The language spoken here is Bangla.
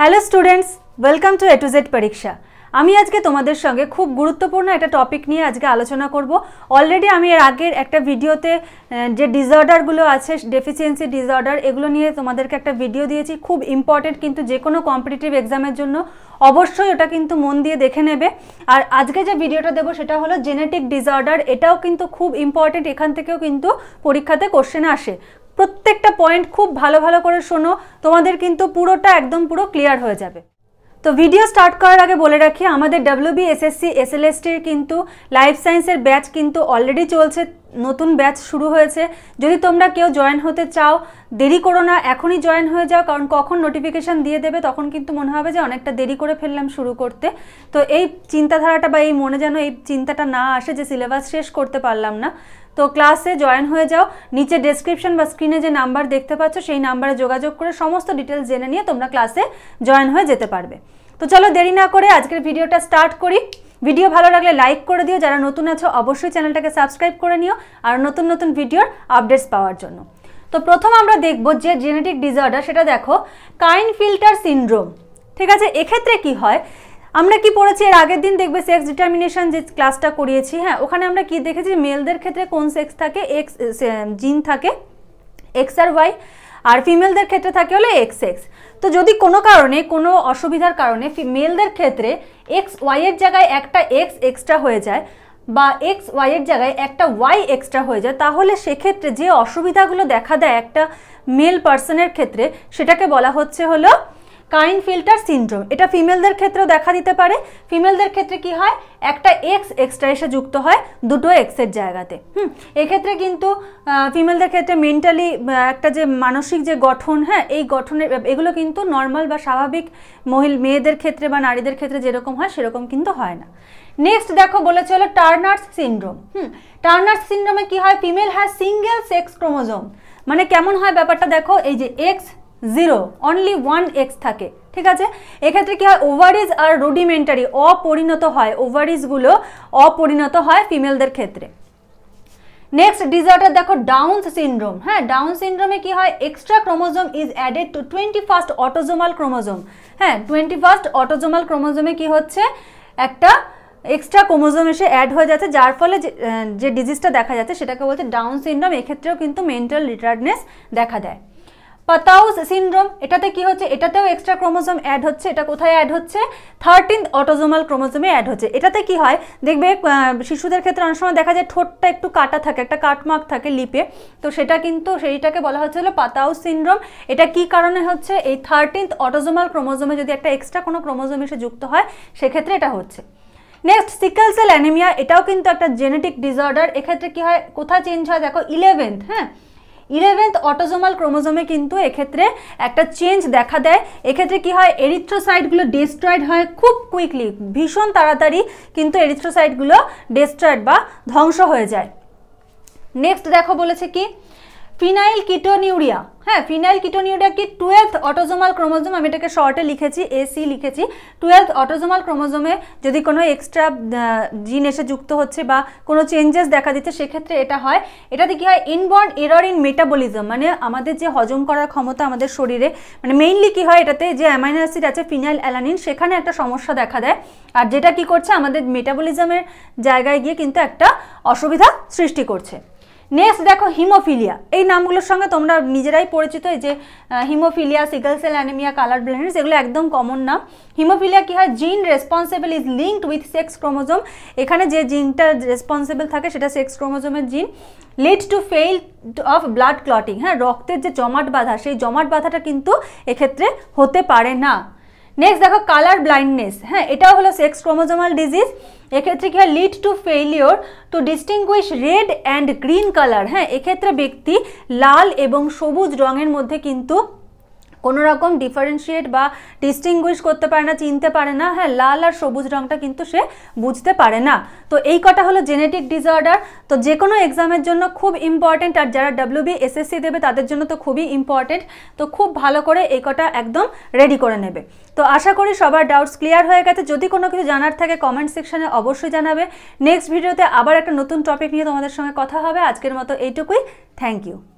hello students welcome to A to Z পরীক্ষা আমি আজকে তোমাদের সঙ্গে খুব গুরুত্বপূর্ণ একটা টপিক নিয়ে আজকে আলোচনা করব অলরেডি আমি এর আগের একটা ভিডিওতে যে ডিসঅর্ডারগুলো আছে ডেফিসিয়েন্সি ডিসঅর্ডার এগুলো নিয়ে তোমাদেরকে একটা ভিডিও দিয়েছি খুব ইম্পর্টেন্ট কিন্তু যে কোনো কম্পিটিটিভ এক্সামের জন্য অবশ্যই ওটা কিন্তু মন দিয়ে দেখে নেবে আর আজকে যে ভিডিওটা দেবো সেটা হলো জেনেটিক ডিসঅর্ডার এটাও কিন্তু খুব ইম্পর্টেন্ট এখান থেকেও কিন্তু পরীক্ষাতে কোশ্চেন আসে প্রত্যেকটা পয়েন্ট খুব ভালো ভালো করে শোনো তোমাদের কিন্তু পুরোটা একদম পুরো ক্লিয়ার হয়ে যাবে তো ভিডিও স্টার্ট করার আগে বলে রাখি আমাদের ডাব্লিউবি এসএসসি এসএলএসটির কিন্তু লাইফ সায়েন্সের ব্যাচ কিন্তু অলরেডি চলছে নতুন ব্যাচ শুরু হয়েছে যদি তোমরা কেউ জয়েন হতে চাও দেরি করো না এখনই জয়েন হয়ে যাও কারণ কখন নোটিফিকেশান দিয়ে দেবে তখন কিন্তু মনে হবে যে অনেকটা দেরি করে ফেললাম শুরু করতে তো এই চিন্তাধারাটা বা এই মনে যেন এই চিন্তাটা না আসে যে সিলেবাস শেষ করতে পারলাম না তো ক্লাসে জয়েন হয়ে যাও নিচে ডেসক্রিপশন বা স্ক্রিনে যে নাম্বার দেখতে পাচ্ছ সেই নাম্বারে যোগাযোগ করে সমস্ত ডিটেলস জেনে নিয়ে তোমরা ক্লাসে জয়েন হয়ে যেতে পারবে তো চলো দেরি না করে আজকের ভিডিওটা স্টার্ট করি ভিডিও ভালো লাগলে লাইক করে দিও যারা নতুন আছো অবশ্যই চ্যানেলটাকে সাবস্ক্রাইব করে নিও আর নতুন নতুন ভিডিওর আপডেটস পাওয়ার জন্য তো প্রথম আমরা দেখব যে জেনেটিক ডিসঅর্ডার সেটা দেখো কাইন ফিল্টার সিন্ড্রোম ঠিক আছে এক্ষেত্রে কি হয় আমরা কি পড়েছি এর আগের দিন দেখবে সেক্স ডিটারমিনেশন যে ক্লাসটা করিয়েছি হ্যাঁ ওখানে আমরা কি দেখেছি মেলদের ক্ষেত্রে কোন সেক্স থাকে এক্স জিন থাকে এক্স আর ওয়াই আর ফিমেলদের ক্ষেত্রে থাকে হলো এক্স এক্স তো যদি কোনো কারণে কোনো অসুবিধার কারণে মেলদের ক্ষেত্রে এক্স ওয়াইয়ের জায়গায় একটা এক্স এক্সট্রা হয়ে যায় বা এক্স ওয়াইয়ের জায়গায় একটা ওয়াই এক্সট্রা হয়ে যায় তাহলে সেক্ষেত্রে যে অসুবিধাগুলো দেখা দেয় একটা মেল পার্সনের ক্ষেত্রে সেটাকে বলা হচ্ছে হলো কাইন ফিল্টার সিনড্রোম এটা ফিমেলদের ক্ষেত্রেও দেখা দিতে পারে ফিমেলদের ক্ষেত্রে কি হয় একটা এক্স এক্সট্রা এসে যুক্ত হয় দুটো এক্সের জায়গাতে হুম এক্ষেত্রে কিন্তু ফিমেলদের ক্ষেত্রে মেন্টালি একটা যে মানসিক যে গঠন হ্যাঁ এই গঠনের এগুলো কিন্তু নর্মাল বা স্বাভাবিক মহিল মেয়েদের ক্ষেত্রে বা নারীদের ক্ষেত্রে যেরকম হয় সেরকম কিন্তু হয় না নেক্সট দেখো বলেছে হলো টার্নার্স সিনড্রোম হুম টার্নার্স সিনড্রোমে কি হয় female has single sex chromosome মানে কেমন হয় ব্যাপারটা দেখো এই যে X zero only one X থাকে ঠিক আছে এক্ষেত্রে কী হয় ওভারিজ আর রুডিমেন্টারি অপরিণত হয় ওভারিজগুলো অপরিণত হয় ফিমেলদের ক্ষেত্রে নেক্সট ডিজার্টার দেখো ডাউন্স সিন্ড্রোম হ্যাঁ ডাউন সিন্ড্রোমে কি হয় extra chromosome is added to twenty first autosomal chromosome হ্যাঁ টোয়েন্টি ফার্স্ট অটোজোমাল ক্রোমোজোমে কি হচ্ছে একটা এক্সট্রা ক্রোমোজোম এসে অ্যাড হয়ে যাচ্ছে যার ফলে যে ডিজিজটা দেখা যাচ্ছে সেটাকে বলছে ডাউন সিন্ড্রোম এক্ষেত্রেও কিন্তু মেন্টাল রিটার্ডনেস দেখা দেয় পাতাউস সিনড্রোম এটাতে কি হচ্ছে এটাতেও এক্সট্রা ক্রোমোজোম অ্যাড হচ্ছে এটা কোথায় অ্যাড হচ্ছে থার্টিন অটোজোমাল ক্রোমোজোমে অ্যাড হচ্ছে এটাতে কি হয় দেখবে শিশুদের ক্ষেত্রে অনেক সময় দেখা যায় ঠোঁটটা একটু কাটা থাকে একটা কাটমার্ক থাকে লিপে তো সেটা কিন্তু সেইটাকে বলা হচ্ছিল পাতাউস সিনড্রোম এটা কি কারণে হচ্ছে এই থার্টিন্থ অটোজোমাল ক্রোমোজোমে যদি একটা এক্সট্রা কোনো ক্রোমোজোম এসে যুক্ত হয় সেক্ষেত্রে এটা হচ্ছে নেক্সট সিকেল সেল অ্যানিমিয়া এটাও কিন্তু একটা জেনেটিক ডিসঅর্ডার এক্ষেত্রে কি হয় কোথায় চেঞ্জ হয় দেখো ইলেভেন্থ হ্যাঁ ইলেভেন্থ অটোজোমাল ক্রোমোজোমে কিন্তু এক্ষেত্রে একটা চেঞ্জ দেখা দেয় এক্ষেত্রে কি হয় এরিথ্রোসাইটগুলো ডেস্ট্রয়েড হয় খুব কুইকলি ভীষণ তাড়াতাড়ি কিন্তু এরিথ্রোসাইটগুলো ডেস্ট্রয়েড বা ধ্বংস হয়ে যায় নেক্সট দেখো বলেছে কি ফিনাইল কিটোনিউরিয়া হ্যাঁ ফিনাইল কিটোনিউরিয়া কি টুয়েলথ অটোজোমাল ক্রোমোজোম আমি এটাকে শর্টে লিখেছি এসি লিখেছি টুয়েলথ অটোজোমাল ক্রোমোজোমে যদি কোনো এক্সট্রা জিন এসে যুক্ত হচ্ছে বা কোনো চেঞ্জেস দেখা দিচ্ছে সেক্ষেত্রে এটা হয় এটাতে কী হয় ইনবর্ন এরর ইন মেটাবলিজম মানে আমাদের যে হজম করার ক্ষমতা আমাদের শরীরে মানে মেইনলি কী হয় এটাতে যে অ্যামাইনো অ্যাসিড আছে ফিনাইল অ্যালানিন সেখানে একটা সমস্যা দেখা দেয় আর যেটা কি করছে আমাদের মেটাবলিজমের জায়গায় গিয়ে কিন্তু একটা অসুবিধা সৃষ্টি করছে নেক্সট দেখো হিমোফিলিয়া এই নামগুলোর সঙ্গে তোমরা নিজেরাই পরিচিত যে haemophilia sickle cell anaemia colour blindness এগুলো একদম কমন নাম হিমোফিলিয়া কী হয় gene responsible is linked with sex chromosome এখানে যে জিনটা রেসপন্সিবল থাকে সেটা সেক্স ক্রোমোজোমের gene lead to fail of blood clotting হ্যাঁ রক্তের যে জমাট বাধা সেই জমাট বাধাটা কিন্তু এক্ষেত্রে হতে পারে না নেক্সট দেখো কালার ব্লাইন্ডনেস হ্যাঁ এটাও হলো সেক্স ক্রোমোজোমাল ডিজিজ এক্ষেত্রে কি হয় lead to failure to distinguish red and green colour হ্যাঁ এক্ষেত্রে ব্যক্তি লাল এবং সবুজ রঙের মধ্যে কিন্তু কোনো রকম ডিফারেন্সিয়েট বা ডিস্টিংগুইশ করতে পারে না চিনতে পারে না হ্যাঁ লাল আর সবুজ রঙটা কিন্তু সে বুঝতে পারে না তো এই কটা হলো জেনেটিক ডিসঅর্ডার তো যে কোনো এক্সামের জন্য খুব ইম্পর্টেন্ট আর যারা বি এসএসসি দেবে তাদের জন্য তো খুবই ইম্পর্টেন্ট তো খুব ভালো করে এই কটা একদম রেডি করে নেবে তো আশা করি সবার ডাউটস ক্লিয়ার হয়ে গেছে যদি কোনো কিছু জানার থাকে কমেন্ট সেকশানে অবশ্যই জানাবে নেক্সট ভিডিওতে আবার একটা নতুন টপিক নিয়ে তোমাদের সঙ্গে কথা হবে আজকের মতো এইটুকুই থ্যাংক ইউ